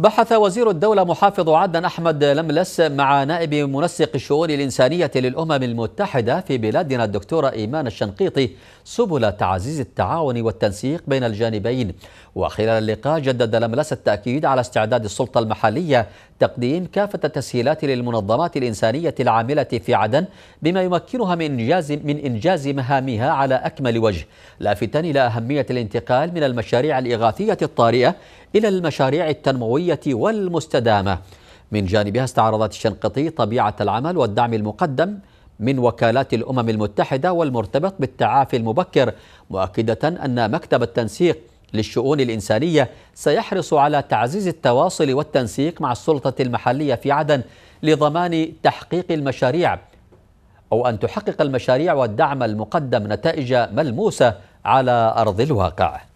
بحث وزير الدولة محافظ عدن أحمد لملس مع نائب منسق الشؤون الإنسانية للأمم المتحدة في بلادنا الدكتورة إيمان الشنقيطي سبل تعزيز التعاون والتنسيق بين الجانبين وخلال اللقاء جدد لملس التأكيد على استعداد السلطة المحلية تقديم كافة التسهيلات للمنظمات الإنسانية العاملة في عدن بما يمكنها من إنجاز, من إنجاز مهامها على أكمل وجه لافتا إلى أهمية الانتقال من المشاريع الإغاثية الطارئة إلى المشاريع التنموية والمستدامة من جانبها استعرضت الشنقطي طبيعة العمل والدعم المقدم من وكالات الأمم المتحدة والمرتبط بالتعافي المبكر مؤكدة أن مكتب التنسيق للشؤون الإنسانية سيحرص على تعزيز التواصل والتنسيق مع السلطة المحلية في عدن لضمان تحقيق المشاريع أو أن تحقق المشاريع والدعم المقدم نتائج ملموسة على أرض الواقع